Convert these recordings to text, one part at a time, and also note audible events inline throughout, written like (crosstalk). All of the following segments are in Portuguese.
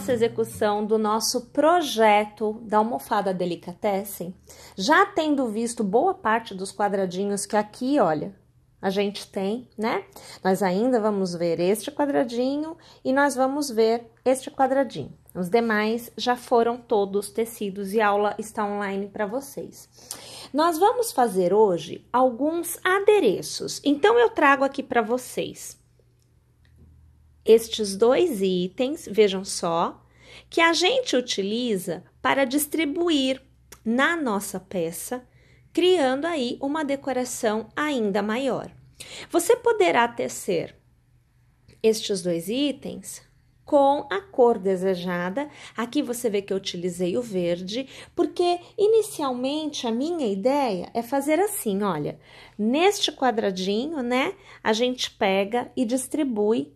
nossa execução do nosso projeto da almofada Delicatessen, já tendo visto boa parte dos quadradinhos que aqui, olha, a gente tem, né? Nós ainda vamos ver este quadradinho e nós vamos ver este quadradinho. Os demais já foram todos tecidos e a aula está online para vocês. Nós vamos fazer hoje alguns adereços. Então eu trago aqui para vocês estes dois itens, vejam só, que a gente utiliza para distribuir na nossa peça, criando aí uma decoração ainda maior. Você poderá tecer estes dois itens com a cor desejada. Aqui você vê que eu utilizei o verde, porque inicialmente a minha ideia é fazer assim, olha, neste quadradinho, né, a gente pega e distribui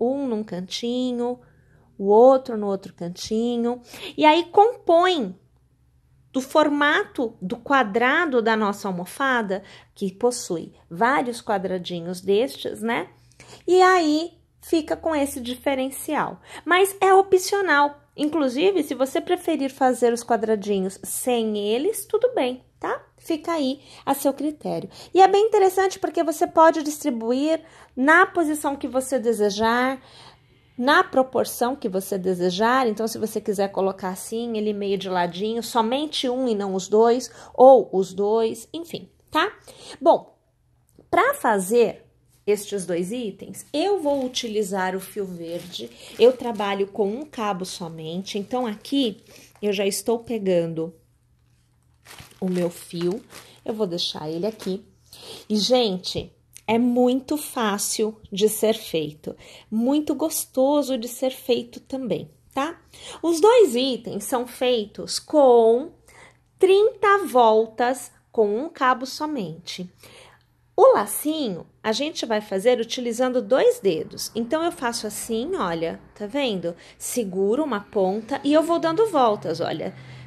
um num cantinho, o outro no outro cantinho, e aí compõe do formato do quadrado da nossa almofada, que possui vários quadradinhos destes, né? E aí fica com esse diferencial. Mas é opcional. Inclusive, se você preferir fazer os quadradinhos sem eles, tudo bem, tá? Fica aí a seu critério. E é bem interessante porque você pode distribuir na posição que você desejar, na proporção que você desejar. Então, se você quiser colocar assim, ele meio de ladinho, somente um e não os dois, ou os dois, enfim, tá? Bom, para fazer estes dois itens, eu vou utilizar o fio verde. Eu trabalho com um cabo somente, então aqui eu já estou pegando o meu fio. Eu vou deixar ele aqui. E, gente, é muito fácil de ser feito, muito gostoso de ser feito também, tá? Os dois itens são feitos com 30 voltas com um cabo somente. O lacinho a gente vai fazer utilizando dois dedos. Então eu faço assim, olha, tá vendo? Seguro uma ponta e eu vou dando voltas, olha.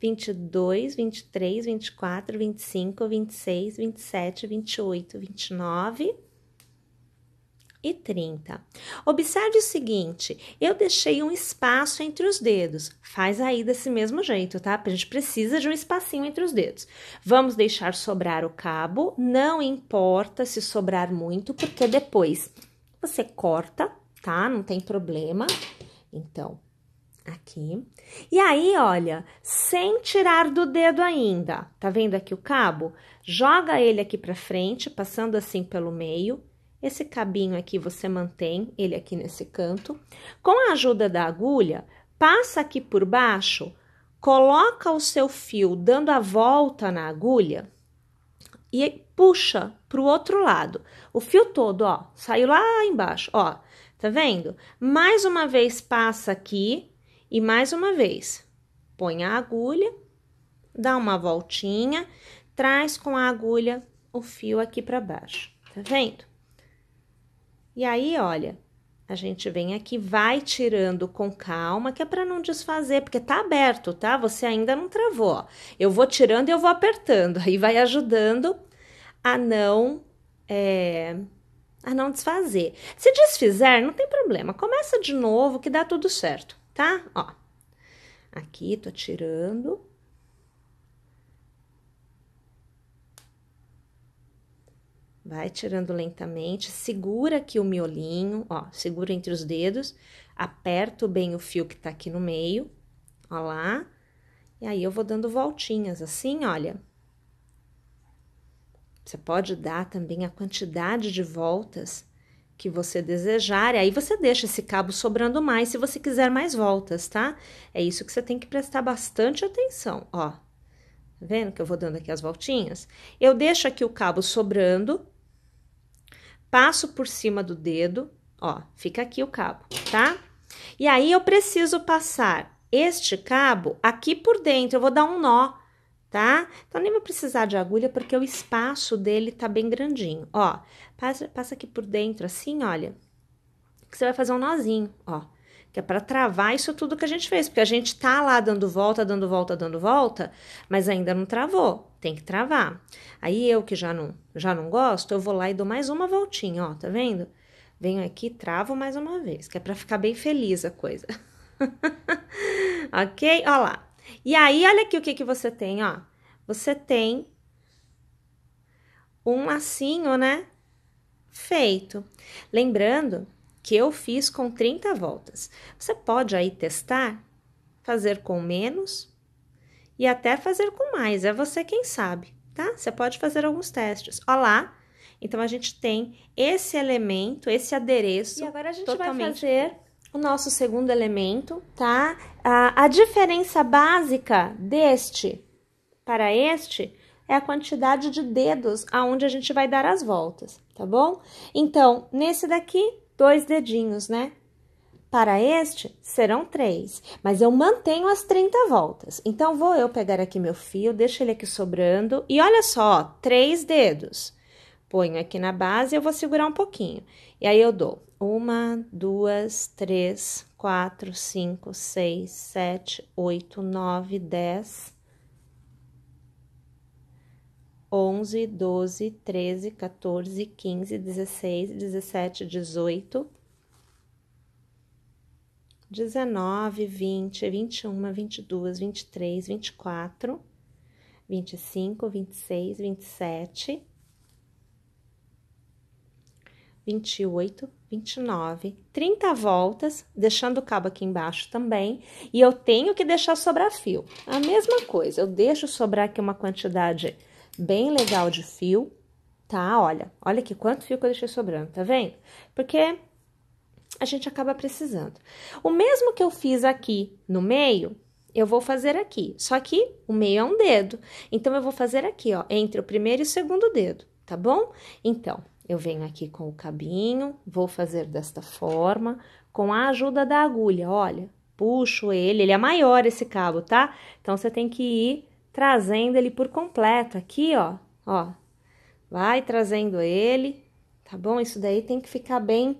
22, 23, 24, 25, 26, 27, 28, 29 e 30. Observe o seguinte: eu deixei um espaço entre os dedos. Faz aí desse mesmo jeito, tá? A gente precisa de um espacinho entre os dedos. Vamos deixar sobrar o cabo, não importa se sobrar muito, porque depois você corta, tá? Não tem problema. Então, aqui. E aí, olha, sem tirar do dedo ainda, tá vendo aqui o cabo? Joga ele aqui para frente, passando assim pelo meio. Esse cabinho aqui você mantém, ele aqui nesse canto. Com a ajuda da agulha, passa aqui por baixo, coloca o seu fio dando a volta na agulha e puxa para o outro lado. O fio todo, ó, saiu lá embaixo, ó. Tá vendo? Mais uma vez passa aqui, e mais uma vez, põe a agulha, dá uma voltinha, traz com a agulha o fio aqui para baixo, tá vendo? E aí, olha, a gente vem aqui, vai tirando com calma, que é para não desfazer, porque tá aberto, tá? Você ainda não travou. Ó. Eu vou tirando e eu vou apertando, aí vai ajudando a não é, a não desfazer. Se desfizer, não tem problema. Começa de novo que dá tudo certo tá? Ó, aqui tô tirando. Vai tirando lentamente, segura aqui o miolinho, ó, segura entre os dedos, aperto bem o fio que tá aqui no meio, ó lá. E aí eu vou dando voltinhas assim, olha. Você pode dar também a quantidade de voltas que você desejar. E aí você deixa esse cabo sobrando mais se você quiser mais voltas, tá? É isso que você tem que prestar bastante atenção, ó. Tá vendo que eu vou dando aqui as voltinhas? Eu deixo aqui o cabo sobrando, passo por cima do dedo, ó, fica aqui o cabo, tá? E aí eu preciso passar este cabo aqui por dentro, eu vou dar um nó tá? Então nem vou precisar de agulha porque o espaço dele tá bem grandinho. Ó, passa, passa aqui por dentro assim, olha. Que você vai fazer um nozinho, ó. Que é para travar isso tudo que a gente fez, porque a gente tá lá dando volta, dando volta, dando volta, mas ainda não travou. Tem que travar. Aí eu que já não já não gosto, eu vou lá e dou mais uma voltinha, ó, tá vendo? Venho aqui, travo mais uma vez, que é para ficar bem feliz a coisa. (laughs) ok? Ó lá. E aí, olha aqui o que, que você tem, ó. Você tem um lacinho, né? Feito. Lembrando que eu fiz com 30 voltas. Você pode aí testar, fazer com menos e até fazer com mais. É você quem sabe, tá? Você pode fazer alguns testes. Olha lá. Então, a gente tem esse elemento, esse adereço. E agora a gente vai fazer o nosso segundo elemento, tá? A, a diferença básica deste para este é a quantidade de dedos aonde a gente vai dar as voltas, tá bom? Então, nesse daqui, dois dedinhos, né? Para este, serão três, mas eu mantenho as 30 voltas. Então, vou eu pegar aqui meu fio, deixo ele aqui sobrando, e olha só, três dedos. Ponho aqui na base, eu vou segurar um pouquinho. E aí, eu dou uma, duas, três, quatro, cinco, seis, sete, oito, nove, dez, onze, doze, treze, quatorze, quinze, dezesseis, dezessete, dezoito, dezenove, vinte, vinte e uma, vinte e duas, vinte e três, vinte e quatro, vinte e cinco, vinte e seis, vinte e sete. 28, 29, 30 voltas, deixando o cabo aqui embaixo também, e eu tenho que deixar sobrar fio. A mesma coisa, eu deixo sobrar aqui uma quantidade bem legal de fio, tá? Olha, olha aqui quanto fio que eu deixei sobrando, tá vendo? Porque a gente acaba precisando. O mesmo que eu fiz aqui no meio, eu vou fazer aqui. Só que o meio é um dedo, então eu vou fazer aqui, ó, entre o primeiro e o segundo dedo, tá bom? Então, eu venho aqui com o cabinho, vou fazer desta forma, com a ajuda da agulha, olha, puxo ele, ele é maior esse cabo, tá? Então, você tem que ir trazendo ele por completo aqui, ó, ó. Vai trazendo ele, tá bom? Isso daí tem que ficar bem,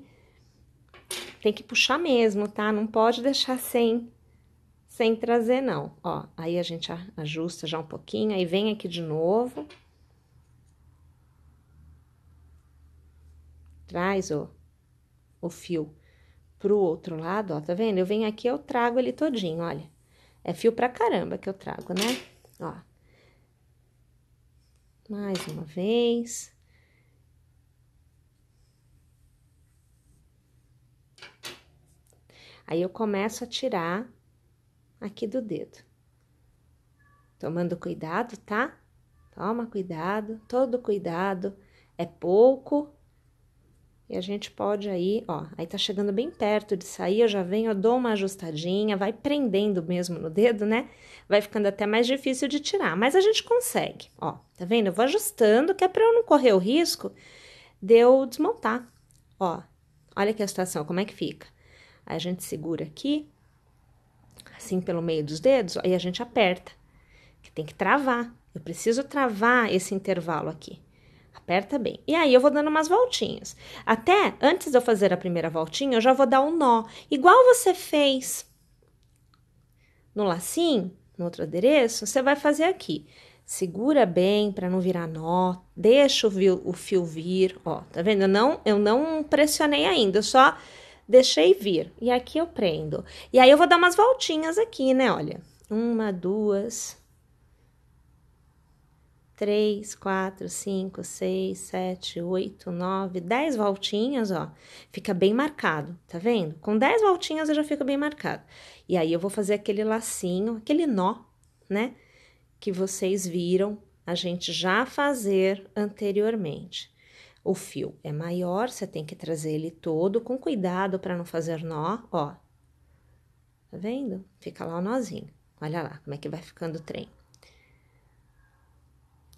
tem que puxar mesmo, tá? Não pode deixar sem, sem trazer, não. Ó, aí a gente ajusta já um pouquinho, aí vem aqui de novo, traz o, o fio pro outro lado, ó, tá vendo? Eu venho aqui, eu trago ele todinho, olha. É fio pra caramba que eu trago, né? Ó. Mais uma vez. Aí eu começo a tirar aqui do dedo. Tomando cuidado, tá? Toma cuidado, todo cuidado. É pouco, e a gente pode aí, ó, aí tá chegando bem perto de sair, eu já venho, eu dou uma ajustadinha, vai prendendo mesmo no dedo, né? Vai ficando até mais difícil de tirar, mas a gente consegue, ó, tá vendo? Eu vou ajustando, que é pra eu não correr o risco de eu desmontar, ó. Olha aqui a situação, como é que fica. Aí a gente segura aqui, assim pelo meio dos dedos, ó, e a gente aperta, que tem que travar. Eu preciso travar esse intervalo aqui. Aperta bem. E aí eu vou dando umas voltinhas. Até antes de eu fazer a primeira voltinha, eu já vou dar um nó, igual você fez no lacinho, no outro adereço, você vai fazer aqui. Segura bem para não virar nó, deixa o fio, o fio vir, ó, tá vendo? Eu não, eu não pressionei ainda, eu só deixei vir. E aqui eu prendo. E aí eu vou dar umas voltinhas aqui, né? Olha, uma, duas, 3, 4, 5, 6, 7, 8, 9, 10 voltinhas, ó. Fica bem marcado, tá vendo? Com 10 voltinhas eu já fico bem marcado. E aí eu vou fazer aquele lacinho, aquele nó, né? Que vocês viram a gente já fazer anteriormente. O fio é maior, você tem que trazer ele todo com cuidado para não fazer nó, ó. Tá vendo? Fica lá o nozinho. Olha lá como é que vai ficando o trem.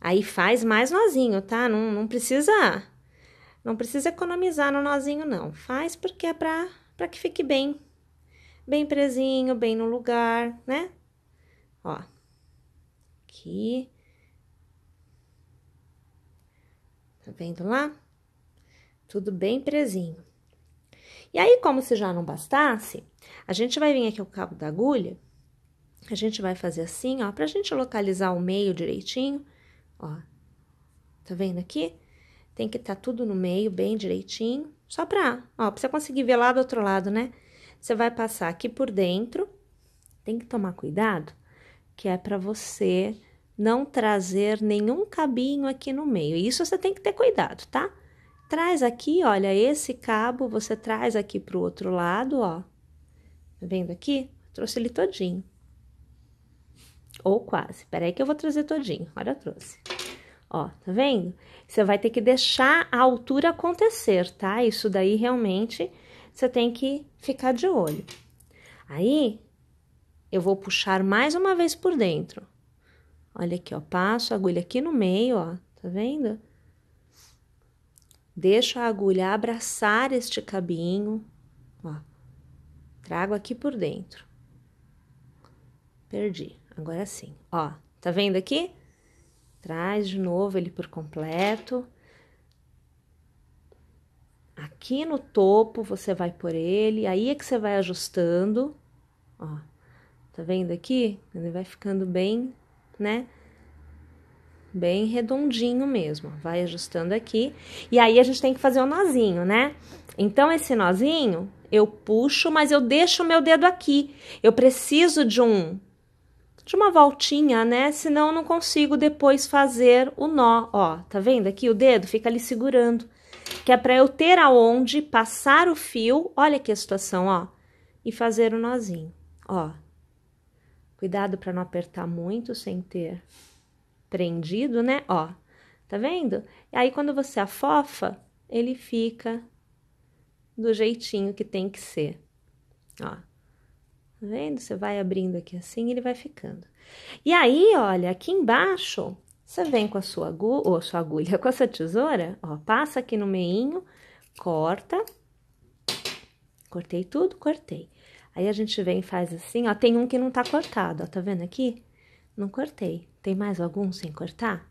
Aí faz mais nozinho, tá? Não, não precisa não precisa economizar no nozinho não. Faz porque é para para que fique bem. Bem presinho, bem no lugar, né? Ó. Aqui. Tá vendo lá? Tudo bem presinho. E aí, como se já não bastasse, a gente vai vir aqui o cabo da agulha, a gente vai fazer assim, ó, pra gente localizar o meio direitinho Ó, tá vendo aqui? Tem que estar tá tudo no meio, bem direitinho, só pra, ó, pra você conseguir ver lá do outro lado, né? Você vai passar aqui por dentro, tem que tomar cuidado, que é pra você não trazer nenhum cabinho aqui no meio. Isso você tem que ter cuidado, tá? Traz aqui, olha, esse cabo você traz aqui pro outro lado, ó. Tá vendo aqui? Trouxe ele todinho. Ou quase. Peraí que eu vou trazer todinho. Olha, eu trouxe. Ó, tá vendo? Você vai ter que deixar a altura acontecer, tá? Isso daí realmente você tem que ficar de olho. Aí, eu vou puxar mais uma vez por dentro. Olha aqui, ó, passo a agulha aqui no meio, ó, tá vendo? Deixo a agulha abraçar este cabinho, ó. Trago aqui por dentro. Perdi. Agora sim, ó, tá vendo aqui? Traz de novo ele por completo. Aqui no topo você vai por ele, aí é que você vai ajustando, ó. Tá vendo aqui? Ele vai ficando bem, né? Bem redondinho mesmo. Vai ajustando aqui. E aí a gente tem que fazer o um nozinho, né? Então, esse nozinho, eu puxo, mas eu deixo o meu dedo aqui. Eu preciso de um de uma voltinha, né? Senão eu não consigo depois fazer o nó, ó, tá vendo aqui o dedo? Fica ali segurando, que é para eu ter aonde passar o fio, olha aqui a situação, ó, e fazer o nozinho, ó. Cuidado para não apertar muito sem ter prendido, né? Ó, tá vendo? E aí quando você afofa, ele fica do jeitinho que tem que ser, ó. Tá vendo? Você vai abrindo aqui assim, ele vai ficando. E aí, olha, aqui embaixo, você vem com a sua agulha, ou sua agulha, (laughs) com a sua tesoura, ó, passa aqui no meinho, corta. Cortei tudo, cortei. Aí a gente vem e faz assim, ó, tem um que não tá cortado, ó, tá vendo aqui? Não cortei. Tem mais algum sem cortar?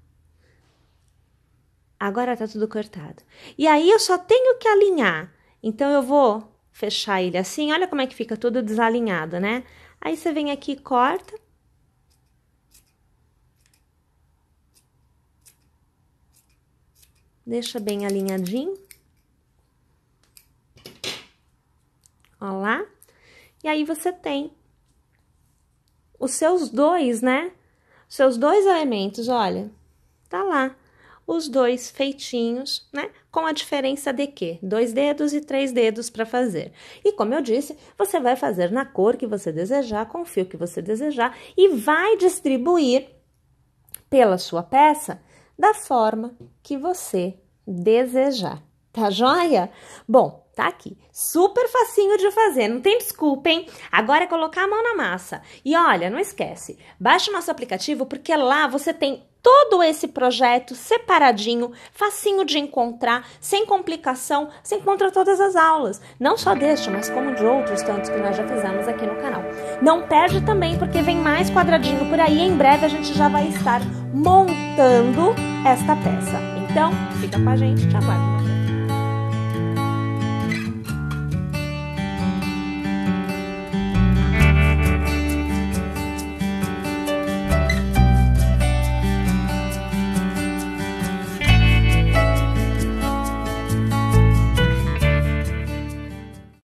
Agora tá tudo cortado. E aí eu só tenho que alinhar. Então eu vou fechar ele assim, olha como é que fica tudo desalinhado, né? Aí você vem aqui e corta. Deixa bem alinhadinho. Ó lá. E aí você tem os seus dois, né? Os seus dois elementos, olha. Tá lá os dois feitinhos, né? Com a diferença de que dois dedos e três dedos para fazer. E como eu disse, você vai fazer na cor que você desejar, com o fio que você desejar e vai distribuir pela sua peça da forma que você desejar. Tá joia? Bom, tá aqui. Super facinho de fazer, não tem desculpa, hein? Agora é colocar a mão na massa. E olha, não esquece, baixa o nosso aplicativo porque lá você tem todo esse projeto separadinho, facinho de encontrar, sem complicação, se encontra todas as aulas, não só deste, mas como de outros tantos que nós já fizemos aqui no canal. Não perde também porque vem mais quadradinho por aí, em breve a gente já vai estar montando esta peça. Então, fica com a gente, te aguardo.